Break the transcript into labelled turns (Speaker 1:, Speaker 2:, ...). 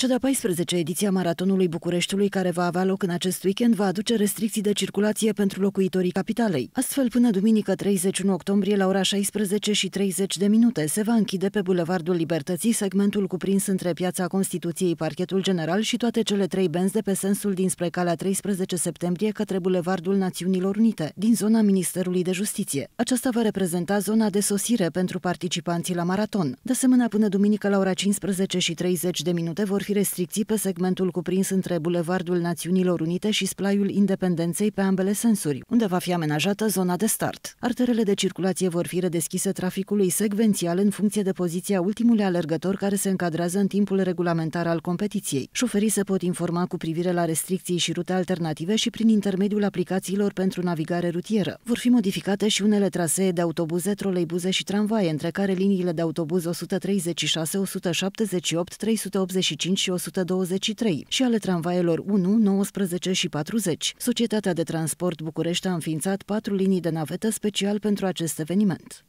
Speaker 1: Cea de-a 14 ediție a Maratonului Bucureștiului, care va avea loc în acest weekend, va aduce restricții de circulație pentru locuitorii capitalei. Astfel, până duminică 31 octombrie, la ora 16 și 30 de minute, se va închide pe Bulevardul Libertății segmentul cuprins între Piața Constituției, Parchetul General și toate cele trei benzi de pe sensul dinspre calea 13 septembrie către Bulevardul Națiunilor Unite, din zona Ministerului de Justiție. Aceasta va reprezenta zona de sosire pentru participanții la maraton. De asemenea, până duminică la ora 15 și 30 de minute vor fi restricții pe segmentul cuprins între Bulevardul Națiunilor Unite și Splaiul Independenței pe ambele sensuri, unde va fi amenajată zona de start. Arterele de circulație vor fi redeschise traficului secvențial în funcție de poziția ultimului alergător care se încadrează în timpul regulamentar al competiției. Șoferii se pot informa cu privire la restricții și rute alternative și prin intermediul aplicațiilor pentru navigare rutieră. Vor fi modificate și unele trasee de autobuze, troleibuze și tramvaie, între care liniile de autobuz 136, 178, 385 5 și 123 și ale tramvaielor 1, 19 și 40. Societatea de Transport București a înființat patru linii de navetă special pentru acest eveniment.